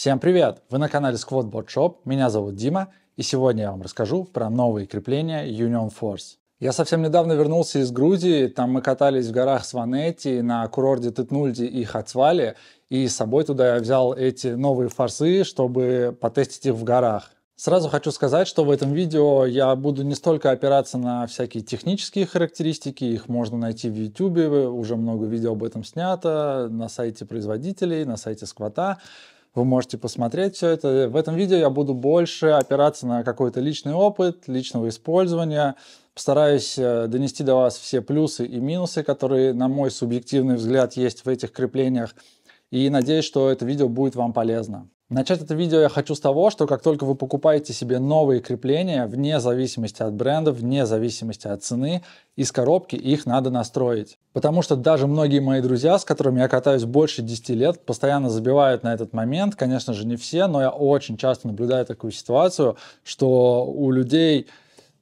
Всем привет! Вы на канале Squad Shop, меня зовут Дима, и сегодня я вам расскажу про новые крепления Union Force. Я совсем недавно вернулся из Грузии, там мы катались в горах Сванети, на курорде Тытнульди и Хацвали, и с собой туда я взял эти новые форсы, чтобы потестить их в горах. Сразу хочу сказать, что в этом видео я буду не столько опираться на всякие технические характеристики, их можно найти в YouTube, уже много видео об этом снято, на сайте производителей, на сайте Сквота, вы можете посмотреть все это. В этом видео я буду больше опираться на какой-то личный опыт, личного использования. Постараюсь э, донести до вас все плюсы и минусы, которые, на мой субъективный взгляд, есть в этих креплениях. И надеюсь, что это видео будет вам полезно. Начать это видео я хочу с того, что как только вы покупаете себе новые крепления, вне зависимости от бренда, вне зависимости от цены, из коробки их надо настроить. Потому что даже многие мои друзья, с которыми я катаюсь больше 10 лет, постоянно забивают на этот момент. Конечно же, не все, но я очень часто наблюдаю такую ситуацию, что у людей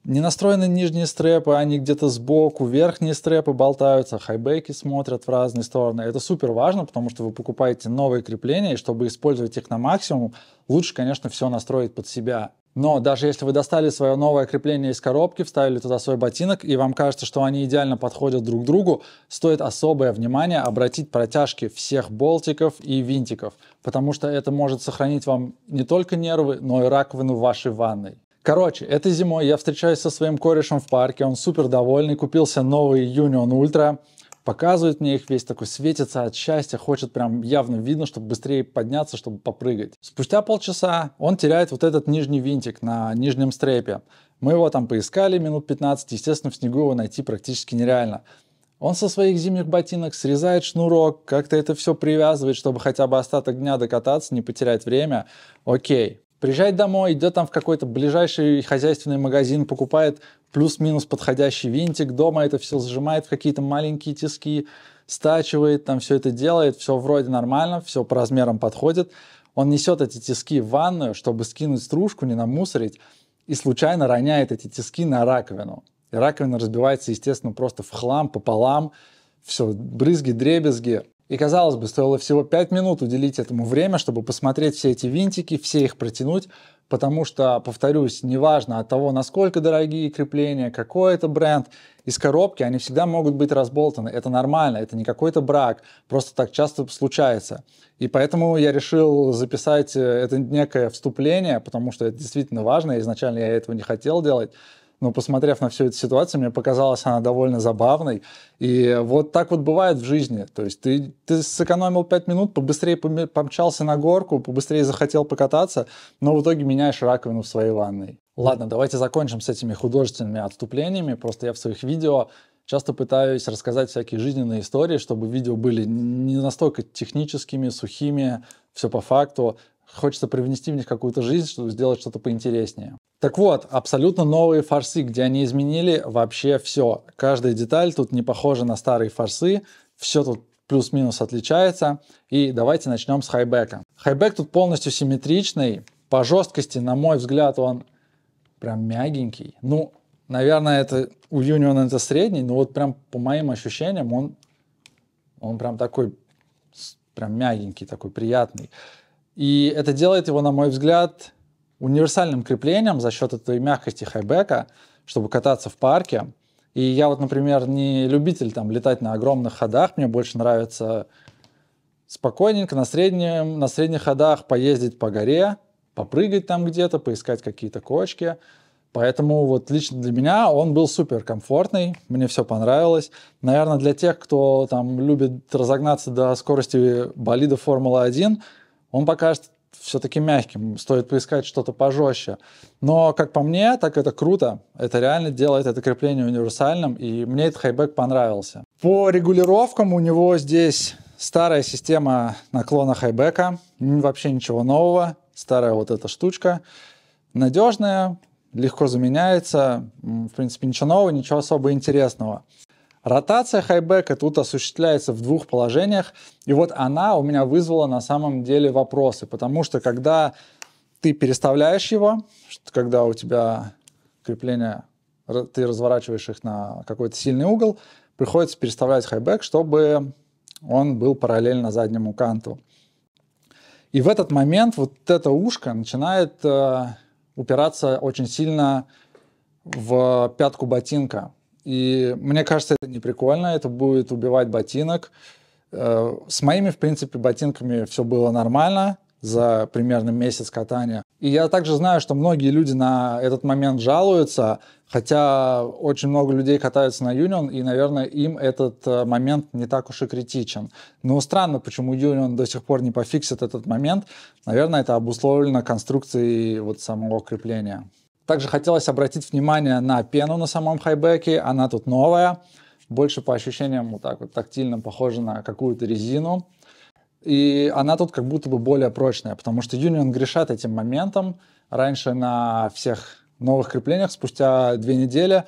не настроены нижние стрепы, они где-то сбоку, верхние стрепы болтаются, хайбеки смотрят в разные стороны. Это супер важно, потому что вы покупаете новые крепления, и чтобы использовать их на максимум, лучше, конечно, все настроить под себя. Но даже если вы достали свое новое крепление из коробки, вставили туда свой ботинок, и вам кажется, что они идеально подходят друг к другу, стоит особое внимание обратить протяжки всех болтиков и винтиков, потому что это может сохранить вам не только нервы, но и раковину вашей ванной. Короче, этой зимой я встречаюсь со своим корешем в парке, он супер довольный, купился новый Union Ultra, показывает мне их весь такой, светится от счастья, хочет прям явно видно, чтобы быстрее подняться, чтобы попрыгать. Спустя полчаса он теряет вот этот нижний винтик на нижнем стрепе. Мы его там поискали минут 15, естественно, в снегу его найти практически нереально. Он со своих зимних ботинок срезает шнурок, как-то это все привязывает, чтобы хотя бы остаток дня докататься, не потерять время. Окей, приезжает домой, идет там в какой-то ближайший хозяйственный магазин, покупает плюс-минус подходящий винтик, дома это все сжимает в какие-то маленькие тиски, стачивает, там все это делает, все вроде нормально, все по размерам подходит. Он несет эти тиски в ванную, чтобы скинуть стружку, не намусорить, и случайно роняет эти тиски на раковину. И раковина разбивается, естественно, просто в хлам пополам, все, брызги, дребезги. И, казалось бы, стоило всего 5 минут уделить этому время, чтобы посмотреть все эти винтики, все их протянуть, потому что, повторюсь, неважно от того, насколько дорогие крепления, какой это бренд, из коробки они всегда могут быть разболтаны. Это нормально, это не какой-то брак, просто так часто случается. И поэтому я решил записать э, это некое вступление, потому что это действительно важно, изначально я этого не хотел делать, но посмотрев на всю эту ситуацию, мне показалась она довольно забавной. И вот так вот бывает в жизни. То есть ты, ты сэкономил 5 минут, побыстрее помчался на горку, побыстрее захотел покататься, но в итоге меняешь раковину в своей ванной. Ладно, давайте закончим с этими художественными отступлениями. Просто я в своих видео часто пытаюсь рассказать всякие жизненные истории, чтобы видео были не настолько техническими, сухими, все по факту. Хочется привнести в них какую-то жизнь, чтобы сделать что-то поинтереснее. Так вот, абсолютно новые форсы, где они изменили вообще все. Каждая деталь тут не похожа на старые форсы, все тут плюс-минус отличается. И давайте начнем с хайбека. Хайбек тут полностью симметричный. По жесткости, на мой взгляд, он прям мягенький. Ну, наверное, это у Union это средний, но вот прям по моим ощущениям он, он прям такой, прям мягенький, такой приятный. И это делает его, на мой взгляд, универсальным креплением за счет этой мягкости хайбека, чтобы кататься в парке. И я вот, например, не любитель там летать на огромных ходах, мне больше нравится спокойненько на, среднем, на средних ходах поездить по горе, попрыгать там где-то, поискать какие-то кочки. Поэтому вот лично для меня он был супер комфортный, мне все понравилось. Наверное, для тех, кто там любит разогнаться до скорости болида Формулы-1, он покажет все-таки мягким, стоит поискать что-то пожестче. Но, как по мне, так это круто. Это реально делает это крепление универсальным, и мне этот хайбэк понравился. По регулировкам у него здесь старая система наклона хайбека, вообще ничего нового, старая вот эта штучка, надежная, легко заменяется, в принципе, ничего нового, ничего особо интересного. Ротация хайбека тут осуществляется в двух положениях, и вот она у меня вызвала на самом деле вопросы, потому что когда ты переставляешь его, когда у тебя крепление, ты разворачиваешь их на какой-то сильный угол, приходится переставлять хайбек, чтобы он был параллельно заднему канту. И в этот момент вот это ушко начинает э, упираться очень сильно в пятку ботинка, и мне кажется, это не прикольно, это будет убивать ботинок. Э, с моими, в принципе, ботинками все было нормально за примерно месяц катания. И я также знаю, что многие люди на этот момент жалуются, хотя очень много людей катаются на Юнион, и, наверное, им этот э, момент не так уж и критичен. Но странно, почему Юнион до сих пор не пофиксит этот момент. Наверное, это обусловлено конструкцией вот самого крепления. Также хотелось обратить внимание на пену на самом хайбеке. Она тут новая. Больше по ощущениям вот так вот тактильно похожа на какую-то резину. И она тут как будто бы более прочная, потому что Union грешат этим моментом. Раньше на всех новых креплениях спустя две недели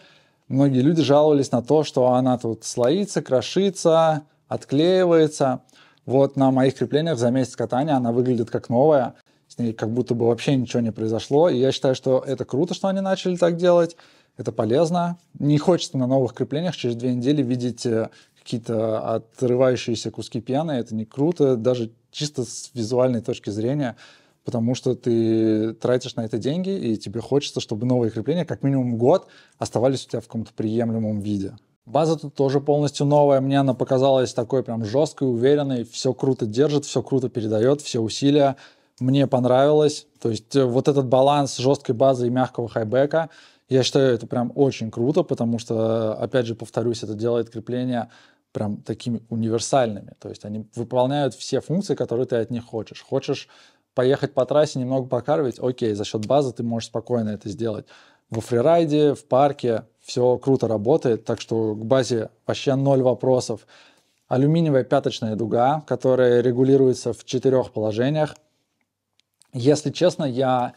многие люди жаловались на то, что она тут слоится, крошится, отклеивается. Вот на моих креплениях за месяц катания она выглядит как новая с ней как будто бы вообще ничего не произошло. И я считаю, что это круто, что они начали так делать, это полезно. Не хочется на новых креплениях через две недели видеть э, какие-то отрывающиеся куски пьяны, это не круто, даже чисто с визуальной точки зрения, потому что ты тратишь на это деньги, и тебе хочется, чтобы новые крепления как минимум год оставались у тебя в каком-то приемлемом виде. База тут тоже полностью новая, мне она показалась такой прям жесткой, уверенной, все круто держит, все круто передает, все усилия мне понравилось. То есть э, вот этот баланс жесткой базы и мягкого хайбека, я считаю, это прям очень круто, потому что, э, опять же, повторюсь, это делает крепления прям такими универсальными. То есть они выполняют все функции, которые ты от них хочешь. Хочешь поехать по трассе, немного покарвить, окей, за счет базы ты можешь спокойно это сделать. Во фрирайде, в парке все круто работает, так что к базе вообще ноль вопросов. Алюминиевая пяточная дуга, которая регулируется в четырех положениях – если честно, я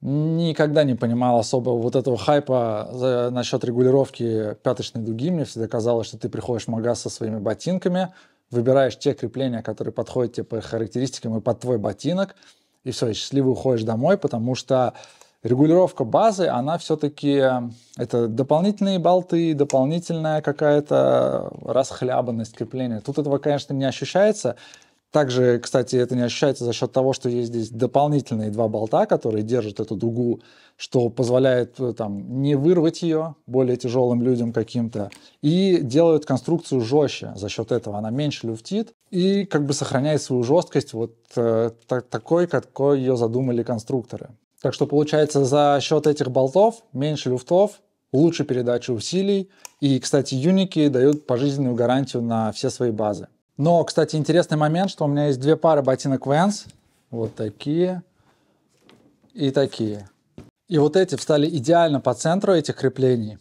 никогда не понимал особо вот этого хайпа за, насчет регулировки пяточной дуги. Мне всегда казалось, что ты приходишь в магаз со своими ботинками, выбираешь те крепления, которые подходят тебе по характеристикам и под твой ботинок, и все, и счастливо уходишь домой, потому что регулировка базы, она все-таки, это дополнительные болты, дополнительная какая-то расхлябанность крепления. Тут этого, конечно, не ощущается, также, кстати, это не ощущается за счет того, что есть здесь дополнительные два болта, которые держат эту дугу, что позволяет э, там, не вырвать ее более тяжелым людям каким-то, и делают конструкцию жестче за счет этого. Она меньше люфтит и как бы сохраняет свою жесткость вот э, так, такой, какой ее задумали конструкторы. Так что получается за счет этих болтов меньше люфтов, лучше передача усилий. И, кстати, юники дают пожизненную гарантию на все свои базы. Но, кстати, интересный момент, что у меня есть две пары ботинок Vans. Вот такие и такие. И вот эти встали идеально по центру этих креплений.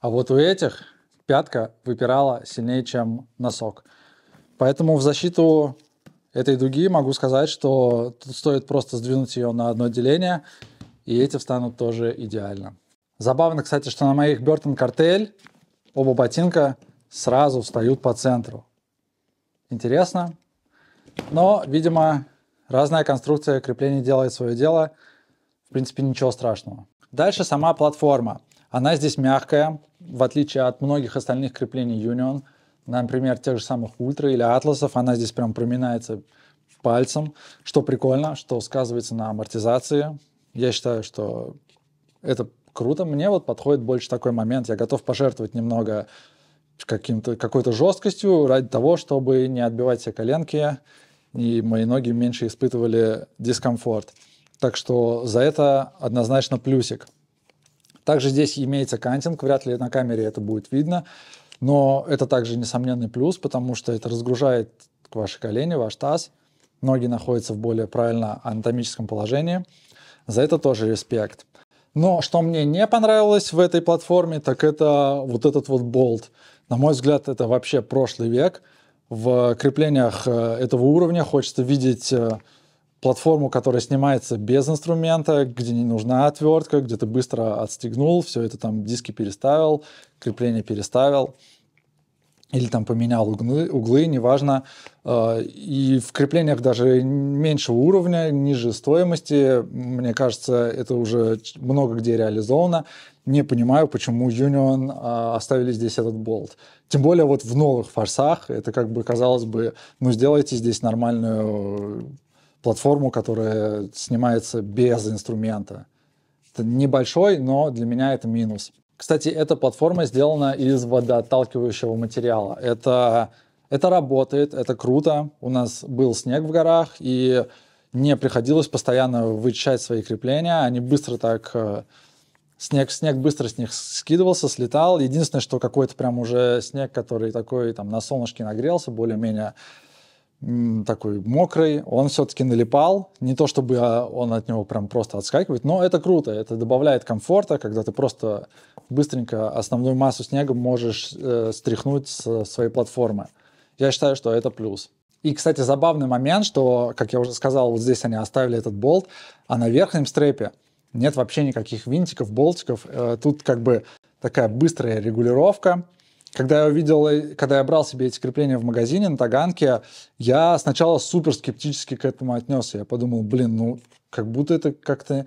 А вот у этих пятка выпирала сильнее, чем носок. Поэтому в защиту этой дуги могу сказать, что тут стоит просто сдвинуть ее на одно деление, и эти встанут тоже идеально. Забавно, кстати, что на моих Burton Cartel оба ботинка сразу встают по центру интересно. Но, видимо, разная конструкция крепления делает свое дело. В принципе, ничего страшного. Дальше сама платформа. Она здесь мягкая, в отличие от многих остальных креплений Union. Например, тех же самых Ультра или Атласов. Она здесь прям проминается пальцем, что прикольно, что сказывается на амортизации. Я считаю, что это круто. Мне вот подходит больше такой момент. Я готов пожертвовать немного каким-то, какой-то жесткостью ради того, чтобы не отбивать себе коленки, и мои ноги меньше испытывали дискомфорт. Так что за это однозначно плюсик. Также здесь имеется кантинг, вряд ли на камере это будет видно, но это также несомненный плюс, потому что это разгружает ваши колени, ваш таз, ноги находятся в более правильно анатомическом положении. За это тоже респект. Но что мне не понравилось в этой платформе, так это вот этот вот болт. На мой взгляд, это вообще прошлый век. В креплениях э, этого уровня хочется видеть э, платформу, которая снимается без инструмента, где не нужна отвертка, где ты быстро отстегнул, все это там диски переставил, крепление переставил или там поменял углы, углы неважно. А, и в креплениях даже меньшего уровня, ниже стоимости, мне кажется, это уже много где реализовано. Не понимаю, почему Union а, оставили здесь этот болт. Тем более вот в новых форсах, это как бы, казалось бы, ну сделайте здесь нормальную платформу, которая снимается без инструмента. Это небольшой, но для меня это минус. Кстати, эта платформа сделана из водоотталкивающего материала. Это, это работает, это круто. У нас был снег в горах, и не приходилось постоянно вычищать свои крепления. Они быстро так... Э, снег, снег быстро с них скидывался, слетал. Единственное, что какой-то прям уже снег, который такой там на солнышке нагрелся более-менее, такой мокрый, он все-таки налипал. Не то чтобы а, он от него прям просто отскакивает, но это круто, это добавляет комфорта, когда ты просто быстренько основную массу снега можешь э, стряхнуть с своей платформы. Я считаю, что это плюс. И, кстати, забавный момент, что, как я уже сказал, вот здесь они оставили этот болт, а на верхнем стрепе нет вообще никаких винтиков, болтиков. Э, тут как бы такая быстрая регулировка. Когда я увидел, э, когда я брал себе эти крепления в магазине на Таганке, я сначала супер скептически к этому отнесся. Я подумал, блин, ну как будто это как-то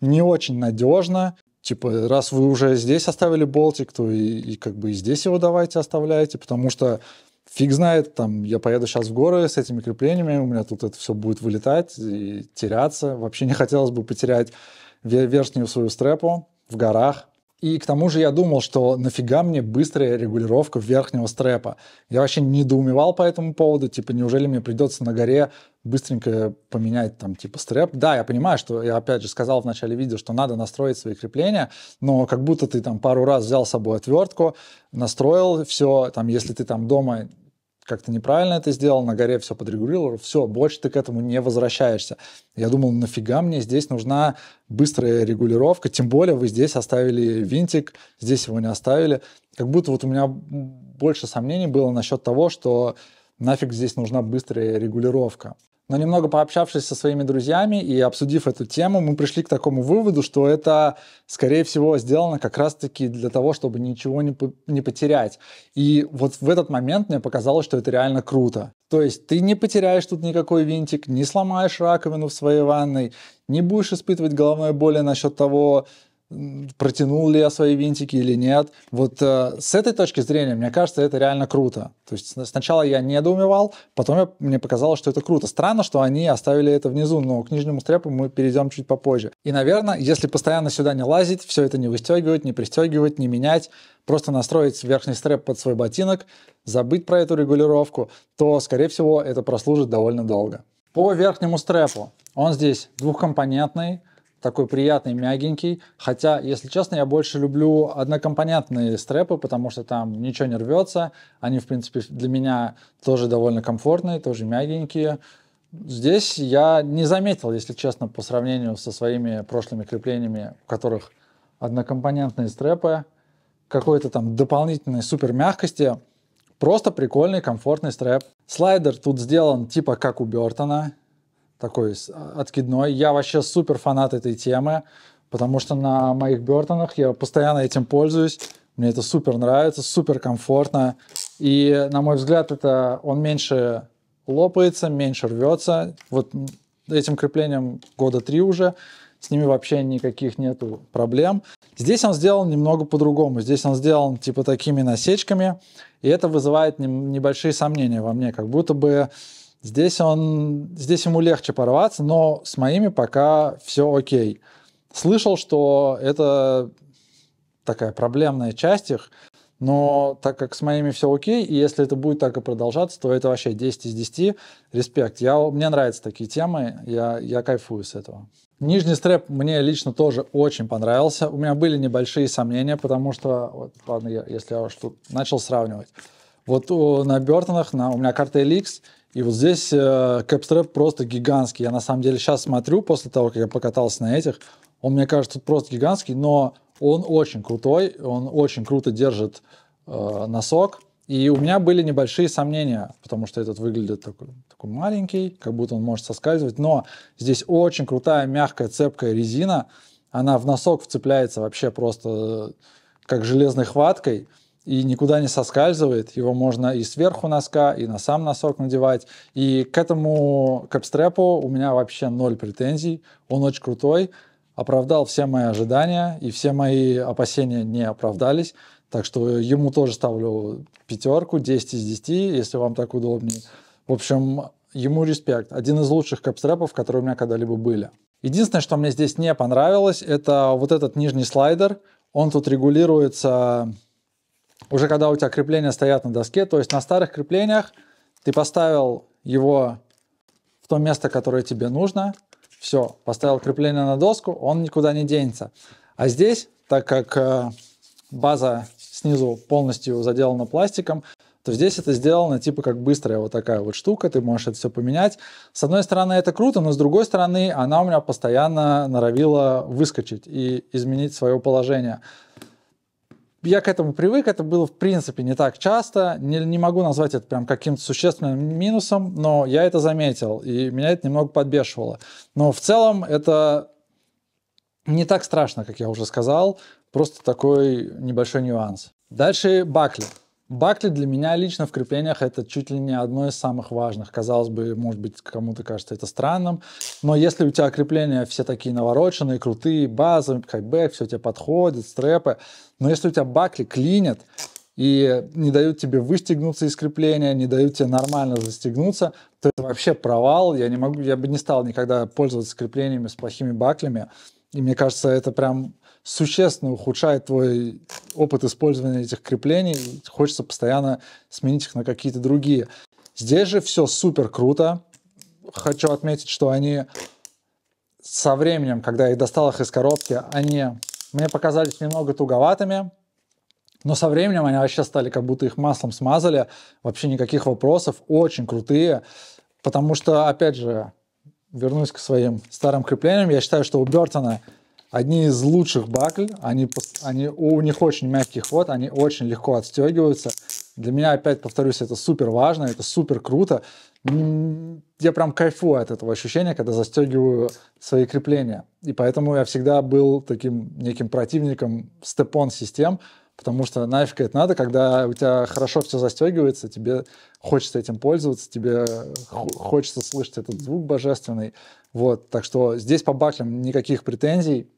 не очень надежно. Типа, раз вы уже здесь оставили болтик, то и, и как бы и здесь его давайте оставляйте, потому что фиг знает, там, я поеду сейчас в горы с этими креплениями, у меня тут это все будет вылетать и теряться. Вообще не хотелось бы потерять верхнюю свою стрепу в горах. И к тому же я думал, что нафига мне быстрая регулировка верхнего стрепа. Я вообще недоумевал по этому поводу, типа, неужели мне придется на горе быстренько поменять там типа стрэп. Да, я понимаю, что я опять же сказал в начале видео, что надо настроить свои крепления, но как будто ты там пару раз взял с собой отвертку, настроил все, там, если ты там дома как-то неправильно это сделал, на горе все подрегулировал, все, больше ты к этому не возвращаешься. Я думал, нафига мне здесь нужна быстрая регулировка, тем более вы здесь оставили винтик, здесь его не оставили. Как будто вот у меня больше сомнений было насчет того, что нафиг здесь нужна быстрая регулировка. Но немного пообщавшись со своими друзьями и обсудив эту тему, мы пришли к такому выводу, что это, скорее всего, сделано как раз-таки для того, чтобы ничего не, по- не потерять. И вот в этот момент мне показалось, что это реально круто. То есть ты не потеряешь тут никакой винтик, не сломаешь раковину в своей ванной, не будешь испытывать головной боли насчет того, протянул ли я свои винтики или нет. Вот э, с этой точки зрения, мне кажется, это реально круто. То есть сначала я недоумевал, потом я, мне показалось, что это круто. Странно, что они оставили это внизу, но к нижнему стрепу мы перейдем чуть попозже. И, наверное, если постоянно сюда не лазить, все это не выстегивать, не пристегивать, не менять, просто настроить верхний стреп под свой ботинок, забыть про эту регулировку, то, скорее всего, это прослужит довольно долго. По верхнему стрепу. Он здесь двухкомпонентный, такой приятный, мягенький. Хотя, если честно, я больше люблю однокомпонентные стрепы, потому что там ничего не рвется. Они, в принципе, для меня тоже довольно комфортные, тоже мягенькие. Здесь я не заметил, если честно, по сравнению со своими прошлыми креплениями, в которых однокомпонентные стрепы, какой-то там дополнительной супер мягкости. Просто прикольный, комфортный стрэп. Слайдер тут сделан типа как у Бертона такой а, откидной. Я вообще супер фанат этой темы, потому что на моих Бертонах я постоянно этим пользуюсь. Мне это супер нравится, супер комфортно. И, на мой взгляд, это он меньше лопается, меньше рвется. Вот этим креплением года три уже. С ними вообще никаких нету проблем. Здесь он сделан немного по-другому. Здесь он сделан типа такими насечками. И это вызывает небольшие сомнения во мне. Как будто бы Здесь, он, здесь ему легче порваться, но с моими пока все окей. Слышал, что это такая проблемная часть их, но так как с моими все окей, и если это будет так и продолжаться, то это вообще 10 из 10. Респект. Я, мне нравятся такие темы, я, я кайфую с этого. Нижний стрэп мне лично тоже очень понравился. У меня были небольшие сомнения, потому что... Вот, ладно, я, если я уж тут начал сравнивать. Вот у, э, на Бертонах у меня карта Эликс. И вот здесь э, кэпстрэп просто гигантский. Я на самом деле сейчас смотрю, после того, как я покатался на этих, он, мне кажется, тут просто гигантский, но он очень крутой, он очень круто держит э, носок. И у меня были небольшие сомнения, потому что этот выглядит такой, такой маленький, как будто он может соскальзывать. Но здесь очень крутая, мягкая, цепкая резина. Она в носок вцепляется вообще просто э, как железной хваткой и никуда не соскальзывает. Его можно и сверху носка, и на сам носок надевать. И к этому капстрепу у меня вообще ноль претензий. Он очень крутой, оправдал все мои ожидания, и все мои опасения не оправдались. Так что ему тоже ставлю пятерку, 10 из 10, если вам так удобнее. В общем, ему респект. Один из лучших капстрепов, которые у меня когда-либо были. Единственное, что мне здесь не понравилось, это вот этот нижний слайдер. Он тут регулируется уже когда у тебя крепления стоят на доске. То есть на старых креплениях ты поставил его в то место, которое тебе нужно. Все, поставил крепление на доску, он никуда не денется. А здесь, так как э, база снизу полностью заделана пластиком, то здесь это сделано типа как быстрая вот такая вот штука, ты можешь это все поменять. С одной стороны это круто, но с другой стороны она у меня постоянно норовила выскочить и изменить свое положение я к этому привык, это было в принципе не так часто, не, не могу назвать это прям каким-то существенным минусом, но я это заметил, и меня это немного подбешивало. Но в целом это не так страшно, как я уже сказал, просто такой небольшой нюанс. Дальше Бакли. Бакли для меня лично в креплениях это чуть ли не одно из самых важных. Казалось бы, может быть, кому-то кажется это странным, но если у тебя крепления все такие навороченные, крутые, базы, хайбэк, все тебе подходит, стрепы, но если у тебя бакли клинят и не дают тебе выстегнуться из крепления, не дают тебе нормально застегнуться, то это вообще провал. Я не могу, я бы не стал никогда пользоваться креплениями с плохими баклями. И мне кажется, это прям существенно ухудшает твой опыт использования этих креплений. Хочется постоянно сменить их на какие-то другие. Здесь же все супер круто. Хочу отметить, что они со временем, когда я достал их из коробки, они мне показались немного туговатыми, но со временем они вообще стали, как будто их маслом смазали, вообще никаких вопросов, очень крутые, потому что, опять же, вернусь к своим старым креплениям, я считаю, что у Бертона одни из лучших бакль, они, они, у них очень мягкий ход, они очень легко отстегиваются. Для меня, опять повторюсь, это супер важно, это супер круто. Я прям кайфую от этого ощущения, когда застегиваю свои крепления. И поэтому я всегда был таким неким противником степон систем, потому что нафиг это надо, когда у тебя хорошо все застегивается, тебе хочется этим пользоваться, тебе хочется слышать этот звук божественный. Вот, так что здесь по баклям никаких претензий,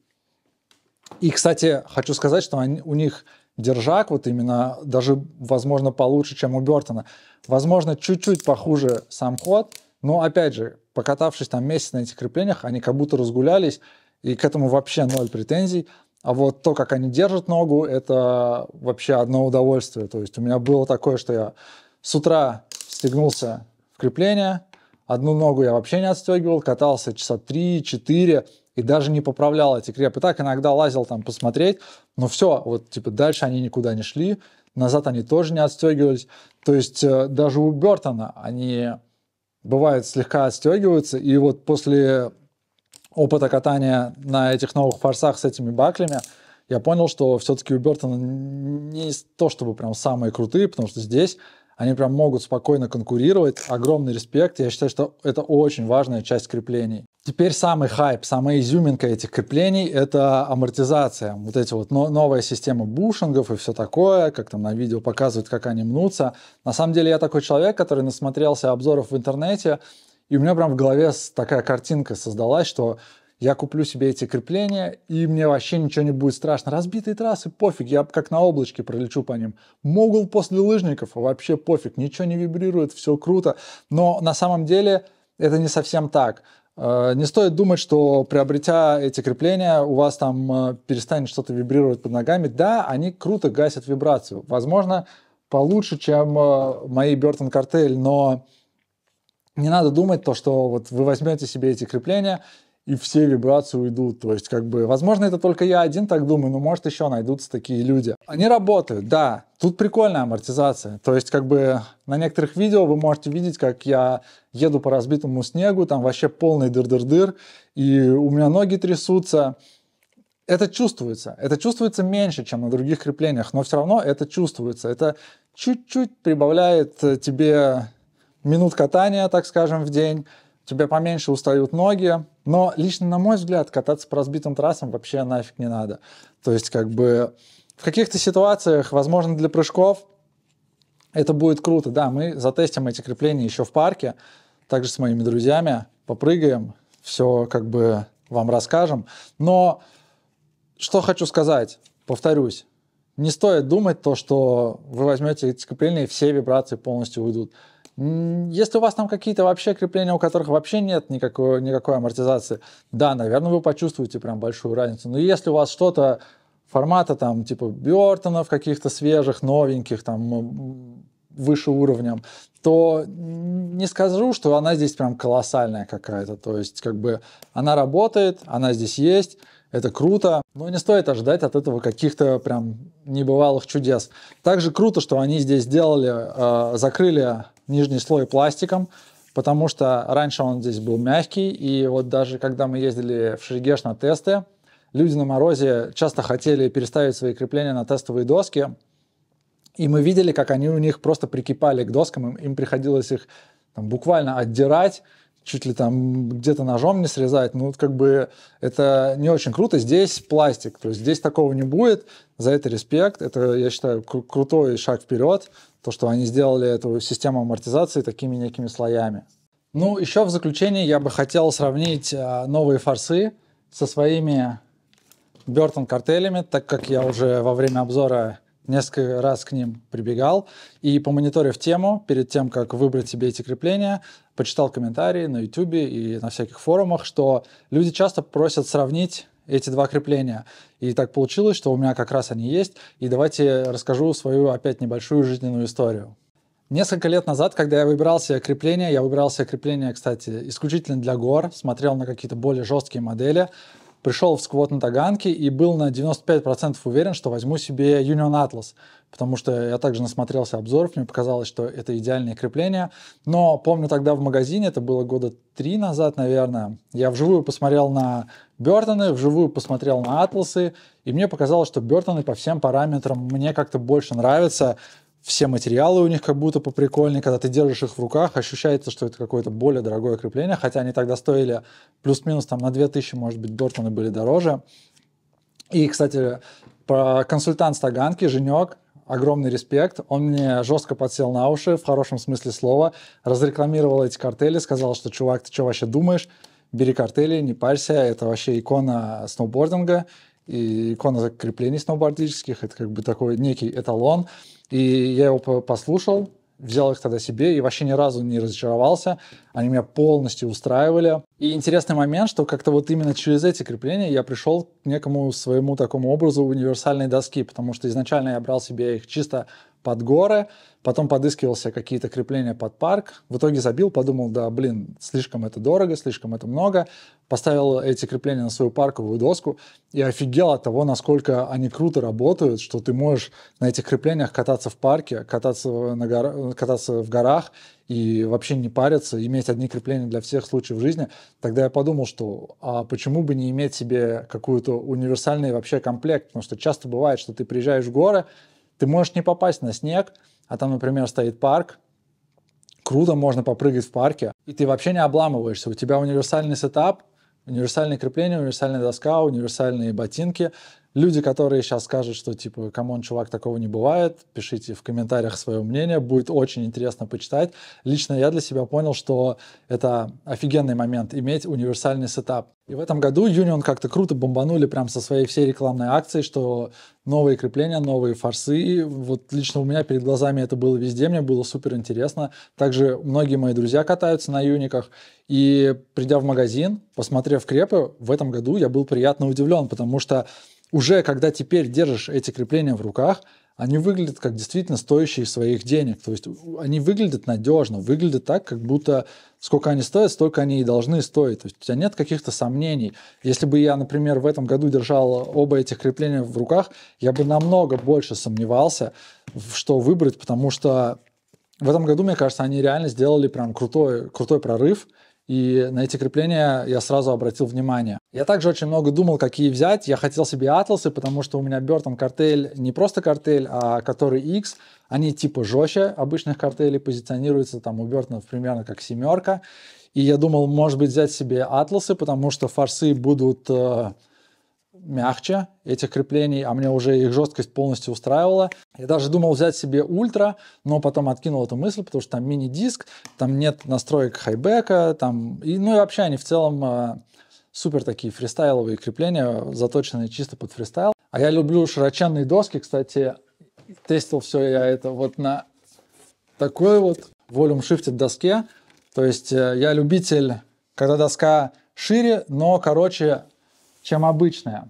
и, кстати, хочу сказать, что они, у них держак вот именно даже, возможно, получше, чем у Бертона. Возможно, чуть-чуть похуже сам ход, но, опять же, покатавшись там месяц на этих креплениях, они как будто разгулялись, и к этому вообще ноль претензий. А вот то, как они держат ногу, это вообще одно удовольствие. То есть у меня было такое, что я с утра стегнулся в крепление, одну ногу я вообще не отстегивал, катался часа 3-4, и даже не поправлял эти крепы. Так иногда лазил там посмотреть, но все, вот типа дальше они никуда не шли, назад они тоже не отстегивались. То есть э, даже у Бертона они бывают слегка отстегиваются, и вот после опыта катания на этих новых форсах с этими баклями, я понял, что все-таки у Бертона не то, чтобы прям самые крутые, потому что здесь они прям могут спокойно конкурировать. Огромный респект. Я считаю, что это очень важная часть креплений. Теперь самый хайп, самая изюминка этих креплений – это амортизация. Вот эти вот но, новая система бушингов и все такое, как там на видео показывают, как они мнутся. На самом деле я такой человек, который насмотрелся обзоров в интернете, и у меня прям в голове такая картинка создалась, что я куплю себе эти крепления, и мне вообще ничего не будет страшно. Разбитые трассы, пофиг, я как на облачке пролечу по ним. Могул после лыжников, вообще пофиг, ничего не вибрирует, все круто. Но на самом деле это не совсем так. Э, не стоит думать, что приобретя эти крепления, у вас там э, перестанет что-то вибрировать под ногами. Да, они круто гасят вибрацию. Возможно, получше, чем э, мои Бертон Картель, но не надо думать то, что вот вы возьмете себе эти крепления – и все вибрации уйдут. То есть, как бы, возможно, это только я один так думаю, но, может, еще найдутся такие люди. Они работают, да. Тут прикольная амортизация. То есть, как бы, на некоторых видео вы можете видеть, как я еду по разбитому снегу, там вообще полный дыр-дыр-дыр, и у меня ноги трясутся. Это чувствуется. Это чувствуется меньше, чем на других креплениях, но все равно это чувствуется. Это чуть-чуть прибавляет э, тебе минут катания, так скажем, в день тебя поменьше устают ноги. Но лично, на мой взгляд, кататься по разбитым трассам вообще нафиг не надо. То есть, как бы, в каких-то ситуациях, возможно, для прыжков это будет круто. Да, мы затестим эти крепления еще в парке, также с моими друзьями, попрыгаем, все как бы вам расскажем. Но что хочу сказать, повторюсь, не стоит думать то, что вы возьмете эти крепления и все вибрации полностью уйдут. Если у вас там какие-то вообще крепления, у которых вообще нет никакой, никакой амортизации, да, наверное, вы почувствуете прям большую разницу. Но если у вас что-то формата там типа Бёртонов каких-то свежих, новеньких, там выше уровнем, то не скажу, что она здесь прям колоссальная какая-то. То есть как бы она работает, она здесь есть, это круто, но не стоит ожидать от этого каких-то прям небывалых чудес. Также круто, что они здесь сделали, э, закрыли нижний слой пластиком, потому что раньше он здесь был мягкий, и вот даже когда мы ездили в Шерегеш на тесты, люди на морозе часто хотели переставить свои крепления на тестовые доски, и мы видели, как они у них просто прикипали к доскам, им приходилось их там, буквально отдирать, чуть ли там где-то ножом не срезать, ну, как бы это не очень круто. Здесь пластик, то есть здесь такого не будет, за это респект, это, я считаю, крутой шаг вперед, то, что они сделали эту систему амортизации такими некими слоями. Ну, еще в заключение я бы хотел сравнить а, новые форсы со своими Бертон-картелями, так как я уже во время обзора несколько раз к ним прибегал и, помониторив тему, перед тем, как выбрать себе эти крепления, почитал комментарии на YouTube и на всяких форумах, что люди часто просят сравнить эти два крепления. И так получилось, что у меня как раз они есть. И давайте расскажу свою опять небольшую жизненную историю. Несколько лет назад, когда я выбирал себе крепление, я выбирал себе крепление, кстати, исключительно для гор, смотрел на какие-то более жесткие модели, пришел в сквот на Таганке и был на 95% уверен, что возьму себе Union Atlas, потому что я также насмотрелся обзоров, мне показалось, что это идеальное крепление. Но помню тогда в магазине, это было года три назад, наверное, я вживую посмотрел на Бертоны, вживую посмотрел на Атласы, и мне показалось, что Бертоны по всем параметрам мне как-то больше нравятся все материалы у них как будто поприкольнее, когда ты держишь их в руках, ощущается, что это какое-то более дорогое крепление, хотя они тогда стоили плюс-минус там на 2000, может быть, Дортманы были дороже. И, кстати, про консультант Стаганки, Женек, огромный респект. Он мне жестко подсел на уши, в хорошем смысле слова, разрекламировал эти картели, сказал, что, чувак, ты что вообще думаешь? Бери картели, не парься, это вообще икона сноубординга и икона закреплений сноубордических, это как бы такой некий эталон. И я его послушал, взял их тогда себе и вообще ни разу не разочаровался. Они меня полностью устраивали. И интересный момент, что как-то вот именно через эти крепления я пришел к некому своему такому образу универсальной доски, потому что изначально я брал себе их чисто под горы, Потом подыскивался какие-то крепления под парк. В итоге забил, подумал, да, блин, слишком это дорого, слишком это много. Поставил эти крепления на свою парковую доску и офигел от того, насколько они круто работают, что ты можешь на этих креплениях кататься в парке, кататься, на гор... кататься в горах и вообще не париться, иметь одни крепления для всех случаев жизни, тогда я подумал, что а почему бы не иметь себе какую-то универсальный вообще комплект, потому что часто бывает, что ты приезжаешь в горы, ты можешь не попасть на снег, а там, например, стоит парк, круто можно попрыгать в парке, и ты вообще не обламываешься. У тебя универсальный сетап, универсальные крепления, универсальная доска, универсальные ботинки, люди, которые сейчас скажут, что типа, камон, чувак, такого не бывает, пишите в комментариях свое мнение, будет очень интересно почитать. Лично я для себя понял, что это офигенный момент, иметь универсальный сетап. И в этом году Union как-то круто бомбанули прям со своей всей рекламной акцией, что новые крепления, новые форсы. И вот лично у меня перед глазами это было везде, мне было супер интересно. Также многие мои друзья катаются на юниках. И придя в магазин, посмотрев крепы, в этом году я был приятно удивлен, потому что уже когда теперь держишь эти крепления в руках, они выглядят как действительно стоящие своих денег. То есть они выглядят надежно, выглядят так, как будто сколько они стоят, столько они и должны стоить. То есть у тебя нет каких-то сомнений. Если бы я, например, в этом году держал оба этих крепления в руках, я бы намного больше сомневался, что выбрать, потому что в этом году, мне кажется, они реально сделали прям крутой, крутой прорыв – и на эти крепления я сразу обратил внимание. Я также очень много думал, какие взять. Я хотел себе атласы, потому что у меня Бертон картель не просто картель, а который X. Они типа жестче обычных картелей позиционируются. Там у Бертонов примерно как семерка. И я думал, может быть, взять себе атласы, потому что форсы будут э, мягче этих креплений, а мне уже их жесткость полностью устраивала. Я даже думал взять себе ультра, но потом откинул эту мысль, потому что там мини-диск, там нет настроек хайбека, там, и, ну и вообще они в целом э, супер такие фристайловые крепления, заточенные чисто под фристайл. А я люблю широченные доски, кстати, тестил все я это вот на такой вот volume shifted доске, то есть э, я любитель, когда доска шире, но короче чем обычная.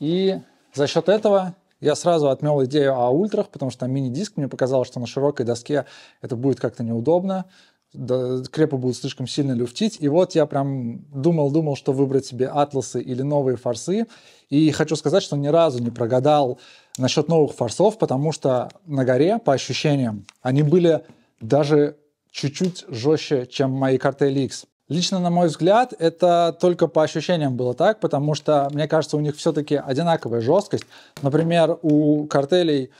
И за счет этого я сразу отмел идею о ультрах, потому что мини-диск мне показалось, что на широкой доске это будет как-то неудобно, крепы будут слишком сильно люфтить. И вот я прям думал-думал, что выбрать себе атласы или новые форсы. И хочу сказать, что ни разу не прогадал насчет новых форсов, потому что на горе, по ощущениям, они были даже чуть-чуть жестче, чем мои картели X. Лично, на мой взгляд, это только по ощущениям было так, потому что, мне кажется, у них все-таки одинаковая жесткость. Например, у картелей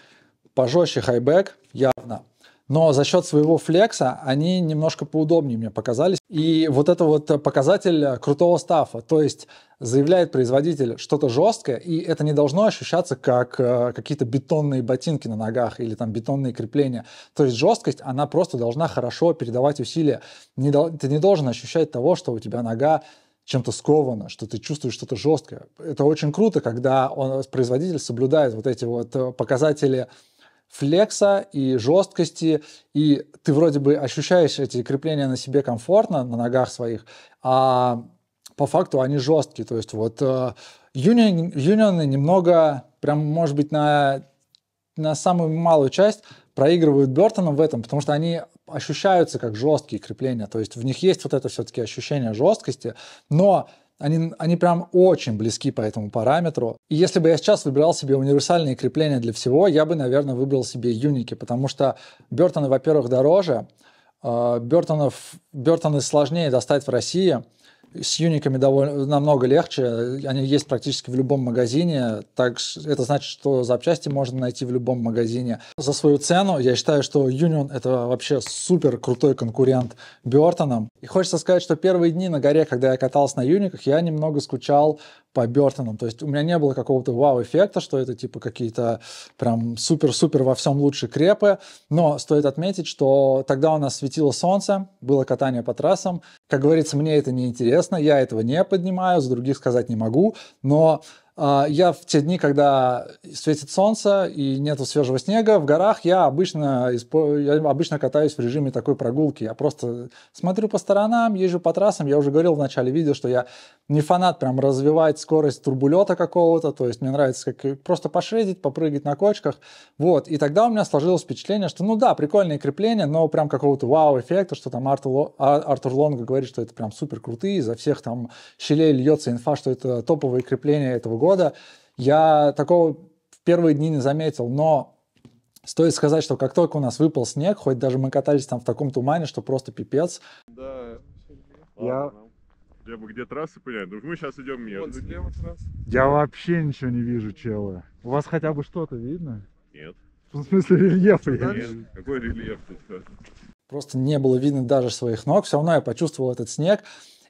пожестче хайбэк явно, но за счет своего флекса они немножко поудобнее мне показались. И вот это вот показатель крутого стафа, то есть заявляет производитель что-то жесткое, и это не должно ощущаться как э, какие-то бетонные ботинки на ногах или там бетонные крепления. То есть жесткость, она просто должна хорошо передавать усилия. Не, ты не должен ощущать того, что у тебя нога чем-то сковано, что ты чувствуешь что-то жесткое. Это очень круто, когда он, производитель соблюдает вот эти вот э, показатели флекса и жесткости, и ты вроде бы ощущаешь эти крепления на себе комфортно, на ногах своих, а по факту они жесткие. То есть вот э, юнион, юнионы немного, прям, может быть, на, на самую малую часть проигрывают Бертоном в этом, потому что они ощущаются как жесткие крепления. То есть в них есть вот это все-таки ощущение жесткости, но они, они прям очень близки по этому параметру. И если бы я сейчас выбирал себе универсальные крепления для всего, я бы, наверное, выбрал себе Юники, потому что Бертоны, во-первых, дороже, а, Бертонов, Бертоны сложнее достать в России – с юниками довольно, намного легче, они есть практически в любом магазине, так это значит, что запчасти можно найти в любом магазине. За свою цену я считаю, что Union это вообще супер крутой конкурент Бертонам. И хочется сказать, что первые дни на горе, когда я катался на юниках, я немного скучал по Бертонам. То есть у меня не было какого-то вау-эффекта, что это типа какие-то прям супер-супер во всем лучше крепы. Но стоит отметить, что тогда у нас светило солнце, было катание по трассам, как говорится, мне это не интересно, я этого не поднимаю, за других сказать не могу, но а, я в те дни, когда светит солнце и нету свежего снега в горах, я обычно, я обычно катаюсь в режиме такой прогулки. Я просто смотрю по сторонам, езжу по трассам. Я уже говорил в начале видео, что я не фанат прям развивать скорость турбулета какого-то. То есть мне нравится как просто пошредить, попрыгать на кочках. Вот. И тогда у меня сложилось впечатление, что ну да, прикольные крепления, но прям какого-то вау-эффекта, что там Артур, а, Артур Лонга говорит, что это прям супер крутые, изо всех там щелей льется инфа, что это топовые крепления этого года года, я такого в первые дни не заметил, но Стоит сказать, что как только у нас выпал снег, хоть даже мы катались там в таком тумане, что просто пипец. Да, я... Я бы где трассы понять, ну, мы сейчас идем нет. Вот вот трасса. Я вообще ничего не вижу, челы. У вас хотя бы что-то видно? Нет. В смысле рельеф? Нет. Какой рельеф тут? Просто не было видно даже своих ног, все равно я почувствовал этот снег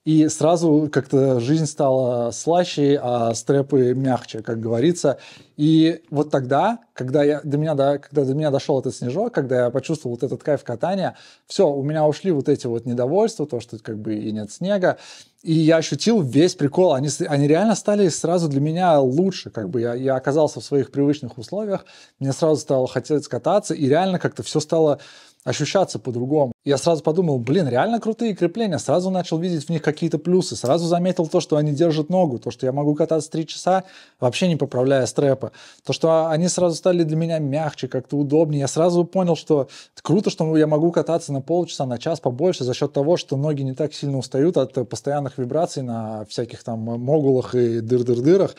и сразу как-то жизнь стала слаще, а стрепы мягче, как говорится. И вот тогда, когда я, до, меня, до, когда до меня дошел этот снежок, когда я почувствовал вот этот кайф катания, все, у меня ушли вот эти вот недовольства, то, что как бы и нет снега, и я ощутил весь прикол. Они, они реально стали сразу для меня лучше. Как бы я, я оказался в своих привычных условиях, мне сразу стало хотеть кататься, и реально как-то все стало ощущаться по-другому. Я сразу подумал, блин, реально крутые крепления, сразу начал видеть в них какие-то плюсы, сразу заметил то, что они держат ногу, то, что я могу кататься 3 часа, вообще не поправляя стрепа, то, что они сразу стали для меня мягче, как-то удобнее, я сразу понял, что круто, что я могу кататься на полчаса, на час побольше за счет того, что ноги не так сильно устают от постоянных вибраций на всяких там могулах и дыр-дыр-дырах,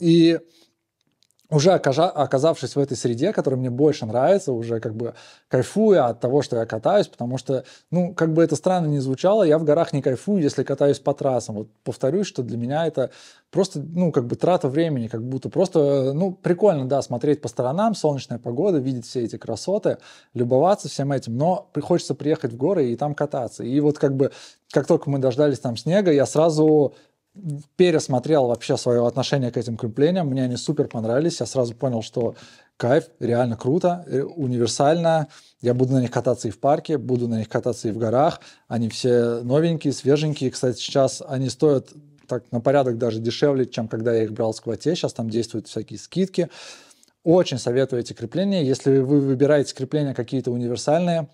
и уже оказавшись в этой среде, которая мне больше нравится, уже как бы кайфую от того, что я катаюсь, потому что, ну, как бы это странно не звучало, я в горах не кайфую, если катаюсь по трассам. Вот повторюсь, что для меня это просто, ну, как бы трата времени, как будто просто, ну, прикольно, да, смотреть по сторонам, солнечная погода, видеть все эти красоты, любоваться всем этим, но хочется приехать в горы и там кататься. И вот как бы, как только мы дождались там снега, я сразу пересмотрел вообще свое отношение к этим креплениям. Мне они супер понравились. Я сразу понял, что кайф, реально круто, э, универсально. Я буду на них кататься и в парке, буду на них кататься и в горах. Они все новенькие, свеженькие. Кстати, сейчас они стоят так на порядок даже дешевле, чем когда я их брал в сквоте. Сейчас там действуют всякие скидки. Очень советую эти крепления. Если вы выбираете крепления какие-то универсальные,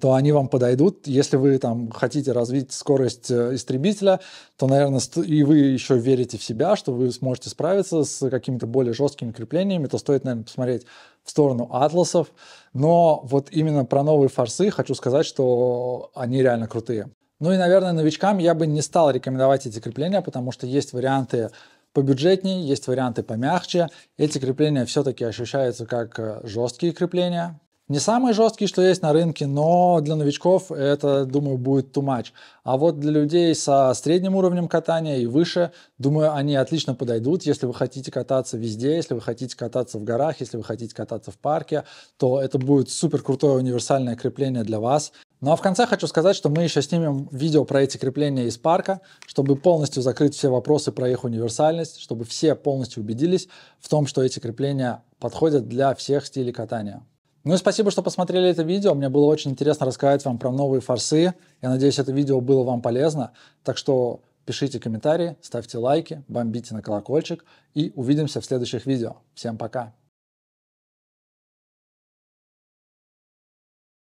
то они вам подойдут. Если вы там хотите развить скорость э, истребителя, то, наверное, и вы еще верите в себя, что вы сможете справиться с какими-то более жесткими креплениями, то стоит, наверное, посмотреть в сторону атласов. Но вот именно про новые форсы хочу сказать, что они реально крутые. Ну и, наверное, новичкам я бы не стал рекомендовать эти крепления, потому что есть варианты побюджетнее, есть варианты помягче. Эти крепления все-таки ощущаются как э, жесткие крепления, не самый жесткий, что есть на рынке, но для новичков это, думаю, будет too much. А вот для людей со средним уровнем катания и выше, думаю, они отлично подойдут. Если вы хотите кататься везде, если вы хотите кататься в горах, если вы хотите кататься в парке, то это будет супер крутое универсальное крепление для вас. Ну а в конце хочу сказать, что мы еще снимем видео про эти крепления из парка, чтобы полностью закрыть все вопросы про их универсальность, чтобы все полностью убедились в том, что эти крепления подходят для всех стилей катания. Ну и спасибо, что посмотрели это видео. Мне было очень интересно рассказать вам про новые форсы. Я надеюсь, это видео было вам полезно. Так что пишите комментарии, ставьте лайки, бомбите на колокольчик и увидимся в следующих видео. Всем пока!